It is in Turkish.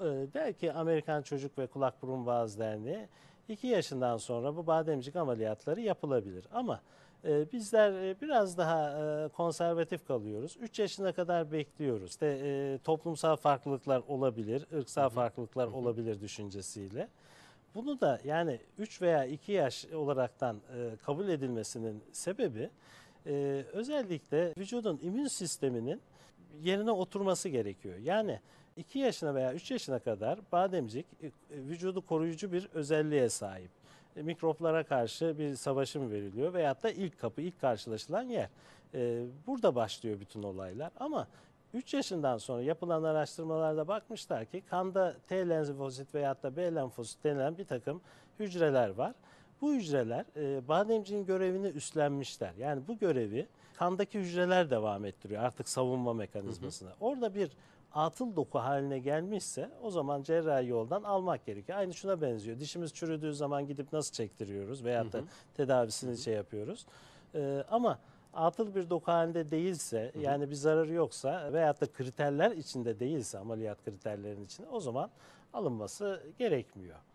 Ee, der ki Amerikan Çocuk ve Kulak Burun Boğaz Derneği 2 yaşından sonra bu bademcik ameliyatları yapılabilir. Ama e, bizler e, biraz daha e, konservatif kalıyoruz. 3 yaşına kadar bekliyoruz. de e, toplumsal farklılıklar olabilir, ırksal farklılıklar olabilir düşüncesiyle. Bunu da yani 3 veya 2 yaş olaraktan e, kabul edilmesinin sebebi e, özellikle vücudun immün sisteminin yerine oturması gerekiyor. Yani 2 yaşına veya 3 yaşına kadar bademcik e, vücudu koruyucu bir özelliğe sahip. E, mikroplara karşı bir savaşım veriliyor veyahut da ilk kapı, ilk karşılaşılan yer. E, burada başlıyor bütün olaylar ama 3 yaşından sonra yapılan araştırmalarda bakmışlar ki kanda T lenfosit veyahut da B lenfosit denilen bir takım hücreler var. Bu hücreler e, bademciğin görevini üstlenmişler. Yani bu görevi kandaki hücreler devam ettiriyor artık savunma mekanizmasına. Hı hı. Orada bir atıl doku haline gelmişse o zaman cerrahi yoldan almak gerekiyor. Aynı şuna benziyor. Dişimiz çürüdüğü zaman gidip nasıl çektiriyoruz veya da tedavisini hı hı. şey yapıyoruz. Ee, ama atıl bir doku halinde değilse hı hı. yani bir zararı yoksa veyahut da kriterler içinde değilse ameliyat kriterlerinin içinde o zaman alınması gerekmiyor.